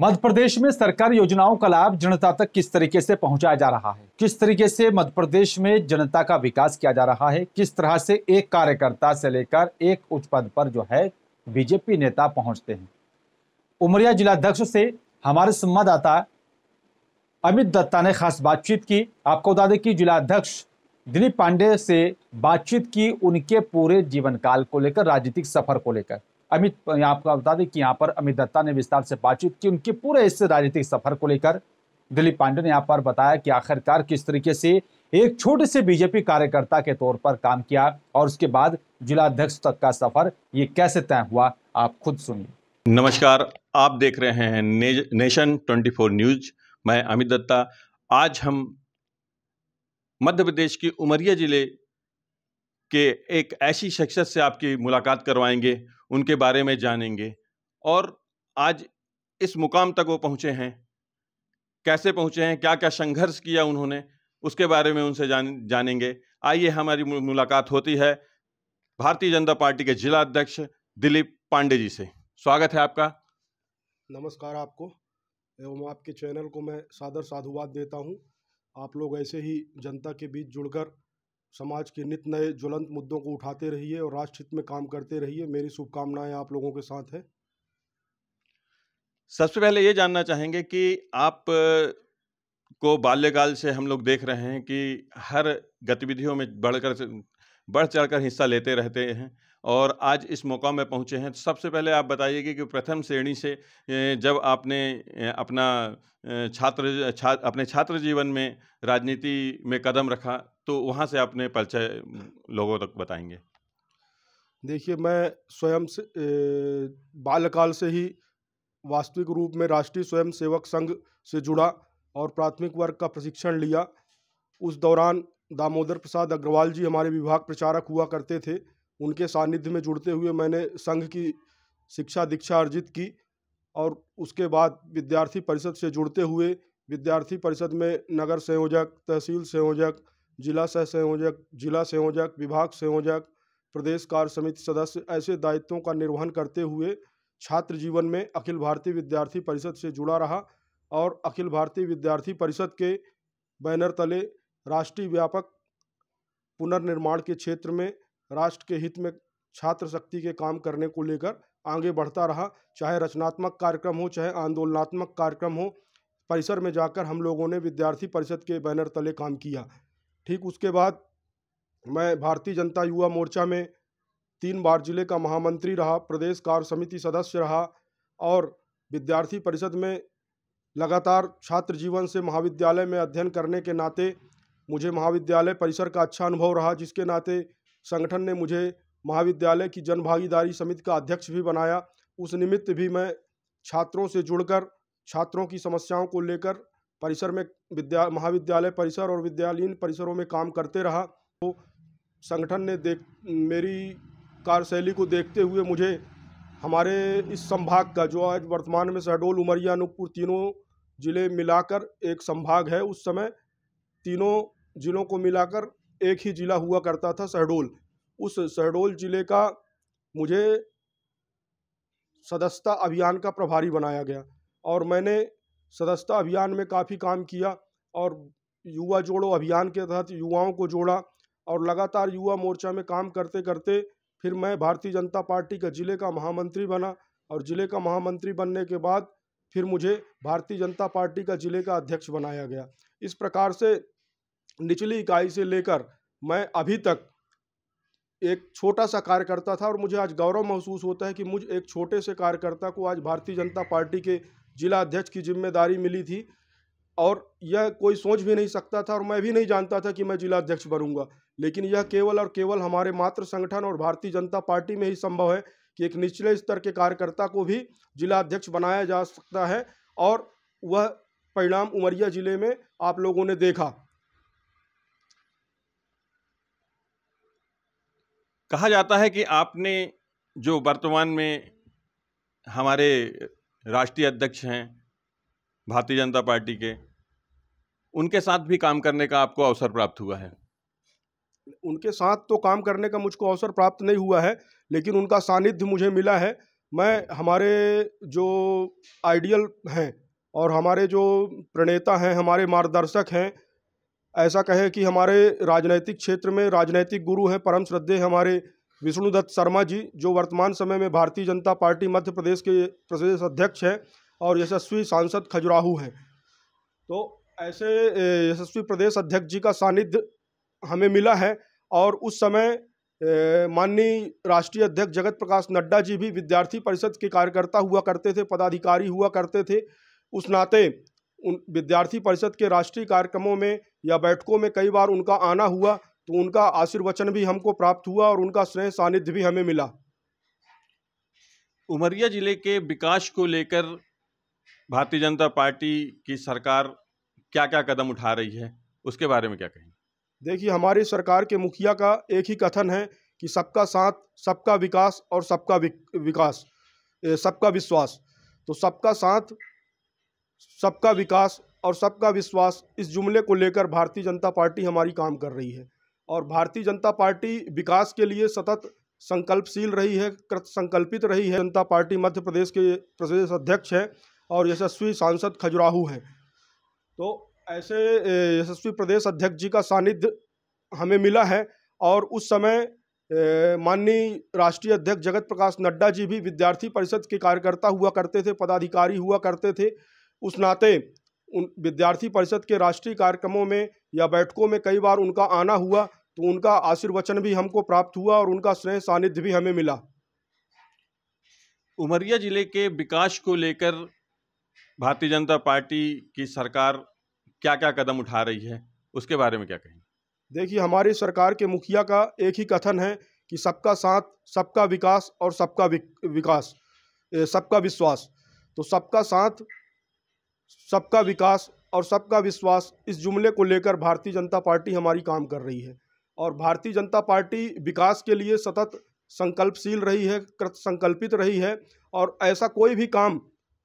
मध्य प्रदेश में सरकारी योजनाओं का लाभ जनता तक किस तरीके से पहुंचाया जा रहा है किस तरीके से मध्य प्रदेश में जनता का विकास किया जा रहा है किस तरह से एक कार्यकर्ता से लेकर एक उच्च पद पर जो है बीजेपी नेता पहुंचते हैं उमरिया जिलाध्यक्ष से हमारे संवाददाता अमित दत्ता ने खास बातचीत की आपको बता दें कि जिलाध्यक्ष दिलीप पांडे से बातचीत की उनके पूरे जीवन काल को लेकर राजनीतिक सफर को लेकर अमित आपको बता दें कि यहाँ पर अमित दत्ता ने विस्तार से बातचीत की उनके पूरे इस राजनीतिक सफर को लेकर दिलीप पांडे ने यहाँ पर बताया कि आखिरकार किस तरीके से एक छोटे से बीजेपी कार्यकर्ता के तौर पर काम किया और उसके बाद जिलाध्यक्ष तक का सफर ये कैसे तय हुआ आप खुद सुनिए नमस्कार आप देख रहे हैं ने, नेशन 24 न्यूज मैं अमित दत्ता आज हम मध्य प्रदेश की उमरिया जिले के एक ऐसी शख्सियत से आपकी मुलाकात करवाएंगे उनके बारे में जानेंगे और आज इस मुकाम तक वो पहुँचे हैं कैसे पहुँचे हैं क्या क्या संघर्ष किया उन्होंने उसके बारे में उनसे जान जानेंगे आइए हमारी मुलाकात होती है भारतीय जनता पार्टी के जिला अध्यक्ष दिलीप पांडे जी से स्वागत है आपका नमस्कार आपको एवं आपके चैनल को मैं सादर साधुवाद देता हूं आप लोग ऐसे ही जनता के बीच जुड़कर समाज के नित नए ज्वलंत मुद्दों को उठाते रहिए और राष्ट्रहित में काम करते रहिए मेरी शुभकामनाएं आप लोगों के साथ है सबसे पहले ये जानना चाहेंगे कि आप को बाल्यकाल से हम लोग देख रहे हैं कि हर गतिविधियों में बढ़कर बढ़ चढ़कर हिस्सा लेते रहते हैं और आज इस मौका में पहुंचे हैं तो सबसे पहले आप बताइए कि प्रथम श्रेणी से जब आपने अपना छात्र छा, अपने छात्र जीवन में राजनीति में कदम रखा तो वहाँ से आपने परिचय लोगों तक बताएंगे देखिए मैं स्वयं से बाल्यकाल बालकाल से ही वास्तविक रूप में राष्ट्रीय स्वयं सेवक संघ से जुड़ा और प्राथमिक वर्ग का प्रशिक्षण लिया उस दौरान दामोदर प्रसाद अग्रवाल जी हमारे विभाग प्रचारक हुआ करते थे उनके सानिध्य में जुड़ते हुए मैंने संघ की शिक्षा दीक्षा अर्जित की और उसके बाद विद्यार्थी परिषद से जुड़ते हुए विद्यार्थी परिषद में नगर संयोजक तहसील संयोजक जिला सह संयोजक जिला संयोजक विभाग संयोजक प्रदेश कार्य समिति सदस्य ऐसे दायित्वों का निर्वहन करते हुए छात्र जीवन में अखिल भारतीय विद्यार्थी परिषद से जुड़ा रहा और अखिल भारतीय विद्यार्थी परिषद के बैनर तले राष्ट्रीय व्यापक पुनर्निर्माण के क्षेत्र में राष्ट्र के हित में छात्र शक्ति के काम करने को लेकर आगे बढ़ता रहा चाहे रचनात्मक कार्यक्रम हो चाहे आंदोलनात्मक कार्यक्रम हो परिसर में जाकर हम लोगों ने विद्यार्थी परिषद के बैनर तले काम किया ठीक उसके बाद मैं भारतीय जनता युवा मोर्चा में तीन बार जिले का महामंत्री रहा प्रदेश कार्य समिति सदस्य रहा और विद्यार्थी परिषद में लगातार छात्र जीवन से महाविद्यालय में अध्ययन करने के नाते मुझे महाविद्यालय परिसर का अच्छा अनुभव रहा जिसके नाते संगठन ने मुझे महाविद्यालय की जन भागीदारी समिति का अध्यक्ष भी बनाया उस निमित्त भी मैं छात्रों से जुड़कर छात्रों की समस्याओं को लेकर परिसर में विद्या महाविद्यालय परिसर और विद्यालयीन परिसरों में काम करते रहा तो संगठन ने देख मेरी कार्यशैली को देखते हुए मुझे हमारे इस संभाग का जो आज वर्तमान में शहडोल उमरिया अनूपपुर तीनों जिले मिलाकर एक संभाग है उस समय तीनों जिलों को मिलाकर एक ही ज़िला हुआ करता था शहडोल उस शहडोल ज़िले का मुझे सदस्यता अभियान का प्रभारी बनाया गया और मैंने सदस्यता अभियान में काफ़ी काम किया और युवा जोड़ो अभियान के तहत युवाओं को जोड़ा और लगातार युवा मोर्चा में काम करते करते फिर मैं भारतीय जनता पार्टी का ज़िले का महामंत्री बना और ज़िले का महामंत्री बनने के बाद फिर मुझे भारतीय जनता पार्टी का ज़िले का अध्यक्ष बनाया गया इस प्रकार से निचली इकाई से लेकर मैं अभी तक एक छोटा सा कार्यकर्ता था और मुझे आज गौरव महसूस होता है कि मुझ एक छोटे से कार्यकर्ता को आज भारतीय जनता पार्टी के जिला अध्यक्ष की जिम्मेदारी मिली थी और यह कोई सोच भी नहीं सकता था और मैं भी नहीं जानता था कि मैं जिला अध्यक्ष बनूंगा लेकिन यह केवल और केवल हमारे मात्र संगठन और भारतीय जनता पार्टी में ही संभव है कि एक निचले स्तर के कार्यकर्ता को भी जिला अध्यक्ष बनाया जा सकता है और वह परिणाम उमरिया जिले में आप लोगों ने देखा कहा जाता है कि आपने जो वर्तमान में हमारे राष्ट्रीय अध्यक्ष हैं भारतीय जनता पार्टी के उनके साथ भी काम करने का आपको अवसर प्राप्त हुआ है उनके साथ तो काम करने का मुझको अवसर प्राप्त नहीं हुआ है लेकिन उनका सानिध्य मुझे मिला है मैं हमारे जो आइडियल हैं और हमारे जो प्रणेता हैं हमारे मार्गदर्शक हैं ऐसा कहे कि हमारे राजनैतिक क्षेत्र में राजनैतिक गुरु हैं परम श्रद्धे हमारे विष्णुदत्त शर्मा जी जो वर्तमान समय में भारतीय जनता पार्टी मध्य प्रदेश के प्रदेश अध्यक्ष हैं और यशस्वी सांसद खजुराहू हैं तो ऐसे यशस्वी प्रदेश अध्यक्ष जी का सानिध्य हमें मिला है और उस समय माननीय राष्ट्रीय अध्यक्ष जगत प्रकाश नड्डा जी भी विद्यार्थी परिषद के कार्यकर्ता हुआ करते थे पदाधिकारी हुआ करते थे उस नाते उन विद्यार्थी परिषद के राष्ट्रीय कार्यक्रमों में या बैठकों में कई बार उनका आना हुआ तो उनका आशीर्वचन भी हमको प्राप्त हुआ और उनका स्नेह सानिध्य भी हमें मिला उमरिया जिले के विकास को लेकर भारतीय जनता पार्टी की सरकार क्या क्या कदम उठा रही है उसके बारे में क्या कहेंगे देखिए हमारी सरकार के मुखिया का एक ही कथन है कि सबका साथ सबका विकास और सबका विकास सबका विश्वास तो सबका साथ सबका विकास और सबका विश्वास इस जुमले को लेकर भारतीय जनता पार्टी हमारी काम कर रही है और भारतीय जनता पार्टी विकास के लिए सतत संकल्पशील रही है कृत संकल्पित रही है जनता पार्टी मध्य प्रदेश के प्रदेश अध्यक्ष हैं और यशस्वी सांसद खजुराहू हैं तो ऐसे यशस्वी प्रदेश अध्यक्ष जी का सानिध्य हमें मिला है और उस समय माननीय राष्ट्रीय अध्यक्ष जगत प्रकाश नड्डा जी भी विद्यार्थी परिषद के कार्यकर्ता हुआ करते थे पदाधिकारी हुआ करते थे उस नाते उन विद्यार्थी परिषद के राष्ट्रीय कार्यक्रमों में या बैठकों में कई बार उनका आना हुआ तो उनका आशीर्वचन भी हमको प्राप्त हुआ और उनका स्नेह सानिध्य भी हमें मिला उमरिया जिले के विकास को लेकर भारतीय जनता पार्टी की सरकार क्या क्या कदम उठा रही है उसके बारे में क्या कहें देखिए हमारी सरकार के मुखिया का एक ही कथन है कि सबका साथ सबका विकास और सबका विकास सबका विश्वास तो सबका साथ सबका विकास और सबका विश्वास इस जुमले को लेकर भारतीय जनता पार्टी हमारी काम कर रही है और भारतीय जनता पार्टी विकास के लिए सतत संकल्पशील रही है कृत संकल्पित रही है और ऐसा कोई भी काम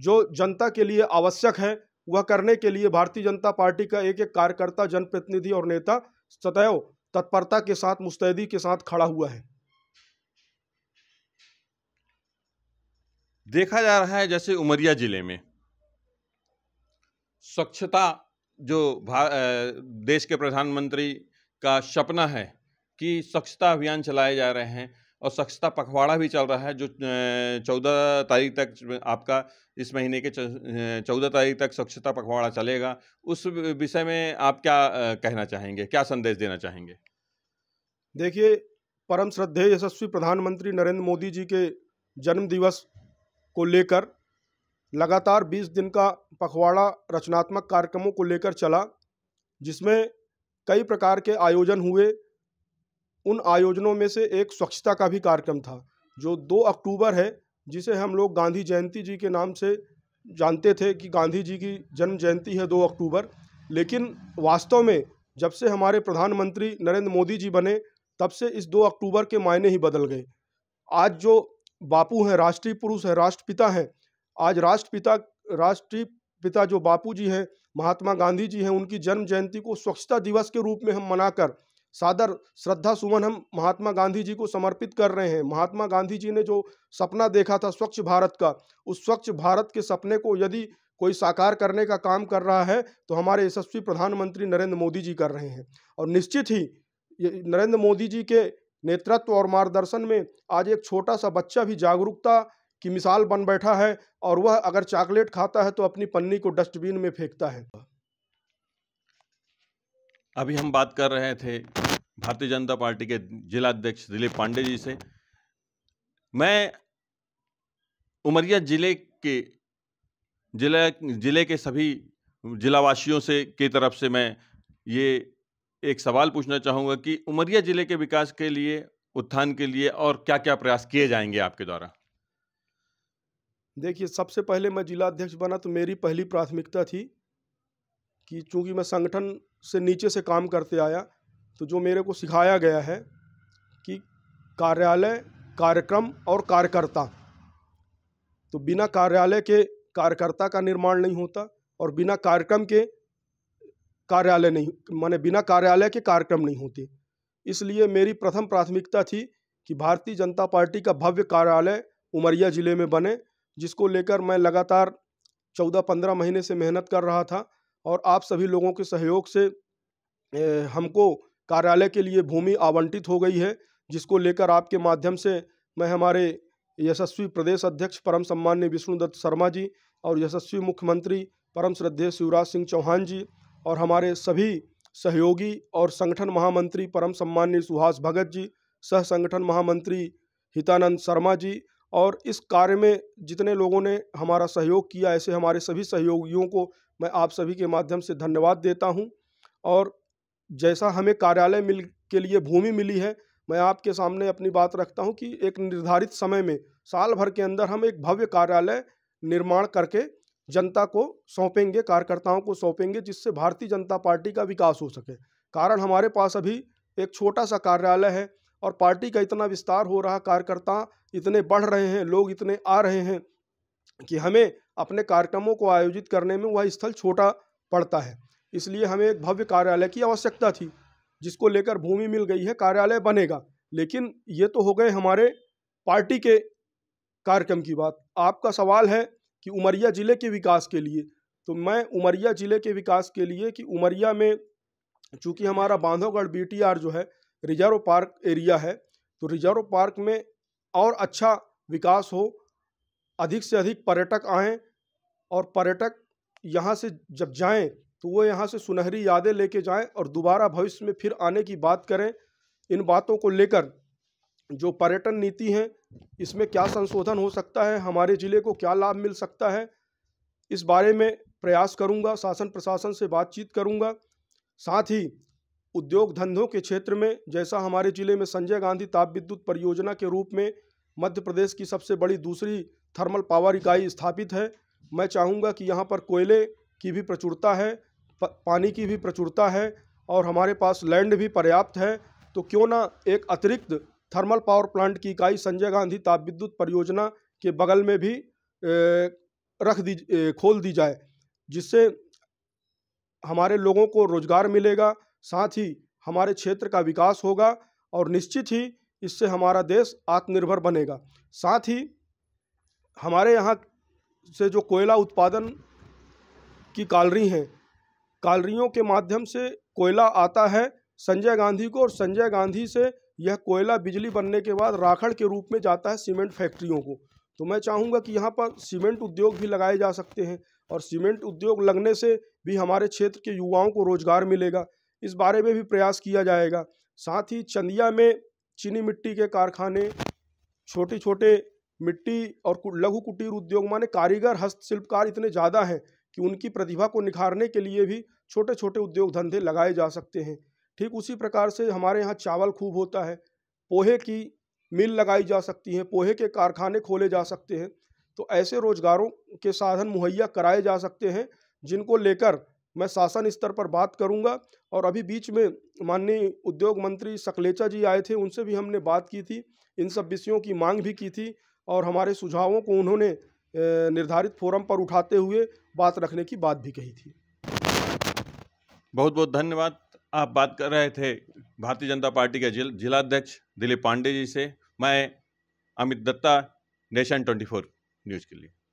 जो जनता के लिए आवश्यक है वह करने के लिए भारतीय जनता पार्टी का एक एक कार्यकर्ता जनप्रतिनिधि और नेता सदैव तत्परता के साथ मुस्तैदी के साथ खड़ा हुआ है देखा जा रहा है जैसे उमरिया जिले में स्वच्छता जो देश के प्रधानमंत्री का सपना है कि स्वच्छता अभियान चलाए जा रहे हैं और स्वच्छता पखवाड़ा भी चल रहा है जो चौदह तारीख तक आपका इस महीने के चौदह तारीख तक स्वच्छता पखवाड़ा चलेगा उस विषय में आप क्या कहना चाहेंगे क्या संदेश देना चाहेंगे देखिए परम श्रद्धेय यशस्वी प्रधानमंत्री नरेंद्र मोदी जी के जन्मदिवस को लेकर लगातार 20 दिन का पखवाड़ा रचनात्मक कार्यक्रमों को लेकर चला जिसमें कई प्रकार के आयोजन हुए उन आयोजनों में से एक स्वच्छता का भी कार्यक्रम था जो 2 अक्टूबर है जिसे हम लोग गांधी जयंती जी के नाम से जानते थे कि गांधी जी की जन्म जयंती है 2 अक्टूबर लेकिन वास्तव में जब से हमारे प्रधानमंत्री नरेंद्र मोदी जी बने तब से इस दो अक्टूबर के मायने ही बदल गए आज जो बापू हैं राष्ट्रीय पुरुष हैं राष्ट्रपिता हैं आज राष्ट्रपिता राष्ट्रीय पिता जो बापू जी हैं महात्मा गांधी जी हैं उनकी जन्म जयंती को स्वच्छता दिवस के रूप में हम मनाकर सादर श्रद्धा सुमन हम महात्मा गांधी जी को समर्पित कर रहे हैं महात्मा गांधी जी ने जो सपना देखा था स्वच्छ भारत का उस स्वच्छ भारत के सपने को यदि कोई साकार करने का काम कर रहा है तो हमारे यशस्वी प्रधानमंत्री नरेंद्र मोदी जी कर रहे हैं और निश्चित ही नरेंद्र मोदी जी के नेतृत्व और मार्गदर्शन में आज एक छोटा सा बच्चा भी जागरूकता की मिसाल बन बैठा है और वह अगर चॉकलेट खाता है तो अपनी पन्नी को डस्टबिन में फेंकता है अभी हम बात कर रहे थे भारतीय जनता पार्टी के जिलाध्यक्ष दिलीप पांडे जी से मैं उमरिया जिले के जिला जिले के सभी जिलावासियों से की तरफ से मैं ये एक सवाल पूछना चाहूँगा कि उमरिया जिले के विकास के लिए उत्थान के लिए और क्या क्या प्रयास किए जाएंगे आपके द्वारा देखिए सबसे पहले मैं जिला अध्यक्ष बना तो मेरी पहली प्राथमिकता थी कि चूंकि मैं संगठन से नीचे से काम करते आया तो जो मेरे को सिखाया गया है कि कार्यालय कार्यक्रम और कार्यकर्ता तो बिना कार्यालय के कार्यकर्ता का निर्माण नहीं होता और बिना कार्यक्रम के कार्यालय नहीं माने बिना कार्यालय के कार्यक्रम नहीं होते इसलिए मेरी प्रथम प्राथमिकता थी कि भारतीय जनता पार्टी का भव्य कार्यालय उमरिया ज़िले में बने जिसको लेकर मैं लगातार चौदह पंद्रह महीने से मेहनत कर रहा था और आप सभी लोगों के सहयोग से हमको कार्यालय के लिए भूमि आवंटित हो गई है जिसको लेकर आपके माध्यम से मैं हमारे यशस्वी प्रदेश अध्यक्ष परम सम्मान्य विष्णुदत्त शर्मा जी और यशस्वी मुख्यमंत्री परम श्रद्धेय शिवराज सिंह चौहान जी और हमारे सभी सहयोगी और संगठन महामंत्री परम सम्मान्य सुहास भगत जी सह संगठन महामंत्री हितानंद शर्मा जी और इस कार्य में जितने लोगों ने हमारा सहयोग किया ऐसे हमारे सभी सहयोगियों को मैं आप सभी के माध्यम से धन्यवाद देता हूं और जैसा हमें कार्यालय मिल के लिए भूमि मिली है मैं आपके सामने अपनी बात रखता हूं कि एक निर्धारित समय में साल भर के अंदर हम एक भव्य कार्यालय निर्माण करके जनता को सौंपेंगे कार्यकर्ताओं को सौंपेंगे जिससे भारतीय जनता पार्टी का विकास हो सके कारण हमारे पास अभी एक छोटा सा कार्यालय है और पार्टी का इतना विस्तार हो रहा कार्यकर्ता इतने बढ़ रहे हैं लोग इतने आ रहे हैं कि हमें अपने कार्यक्रमों को आयोजित करने में वह स्थल छोटा पड़ता है इसलिए हमें एक भव्य कार्यालय की आवश्यकता थी जिसको लेकर भूमि मिल गई है कार्यालय बनेगा लेकिन ये तो हो गए हमारे पार्टी के कार्यक्रम की बात आपका सवाल है कि उमरिया ज़िले के विकास के लिए तो मैं उमरिया ज़िले के विकास के लिए कि उमरिया में चूँकि हमारा बांधवगढ़ बी जो है रिजर्व पार्क एरिया है तो रिजर्व पार्क में और अच्छा विकास हो अधिक से अधिक पर्यटक आएँ और पर्यटक यहाँ से जब जाएँ तो वो यहाँ से सुनहरी यादें लेके जाएं और दोबारा भविष्य में फिर आने की बात करें इन बातों को लेकर जो पर्यटन नीति है इसमें क्या संशोधन हो सकता है हमारे ज़िले को क्या लाभ मिल सकता है इस बारे में प्रयास करूँगा शासन प्रशासन से बातचीत करूँगा साथ ही उद्योग धंधों के क्षेत्र में जैसा हमारे जिले में संजय गांधी ताप विद्युत परियोजना के रूप में मध्य प्रदेश की सबसे बड़ी दूसरी थर्मल पावर इकाई स्थापित है मैं चाहूँगा कि यहाँ पर कोयले की भी प्रचुरता है पानी की भी प्रचुरता है और हमारे पास लैंड भी पर्याप्त है तो क्यों ना एक अतिरिक्त थर्मल पावर प्लांट की इकाई संजय गांधी ताप विद्युत परियोजना के बगल में भी रख दी खोल दी जाए जिससे हमारे लोगों को रोज़गार मिलेगा साथ ही हमारे क्षेत्र का विकास होगा और निश्चित ही इससे हमारा देश आत्मनिर्भर बनेगा साथ ही हमारे यहाँ से जो कोयला उत्पादन की कालरी हैं कालरियों के माध्यम से कोयला आता है संजय गांधी को और संजय गांधी से यह कोयला बिजली बनने के बाद राखड़ के रूप में जाता है सीमेंट फैक्ट्रियों को तो मैं चाहूँगा कि यहाँ पर सीमेंट उद्योग भी लगाए जा सकते हैं और सीमेंट उद्योग लगने से भी हमारे क्षेत्र के युवाओं को रोज़गार मिलेगा इस बारे में भी प्रयास किया जाएगा साथ ही चंदिया में चीनी मिट्टी के कारखाने छोटे छोटे मिट्टी और लघु कुटीर उद्योग माने कारीगर हस्तशिल्पकार इतने ज़्यादा हैं कि उनकी प्रतिभा को निखारने के लिए भी छोटे छोटे उद्योग धंधे लगाए जा सकते हैं ठीक उसी प्रकार से हमारे यहाँ चावल खूब होता है पोहे की मिल लगाई जा सकती है पोहे के कारखाने खोले जा सकते हैं तो ऐसे रोजगारों के साधन मुहैया कराए जा सकते हैं जिनको लेकर मैं शासन स्तर पर बात करूंगा और अभी बीच में माननीय उद्योग मंत्री सकलेचा जी आए थे उनसे भी हमने बात की थी इन सब विषयों की मांग भी की थी और हमारे सुझावों को उन्होंने निर्धारित फोरम पर उठाते हुए बात रखने की बात भी कही थी बहुत बहुत धन्यवाद आप बात कर रहे थे भारतीय जनता पार्टी के जिल, जिलाध्यक्ष दिलीप पांडे जी से मैं Amit Dutta Nation Four News के लिए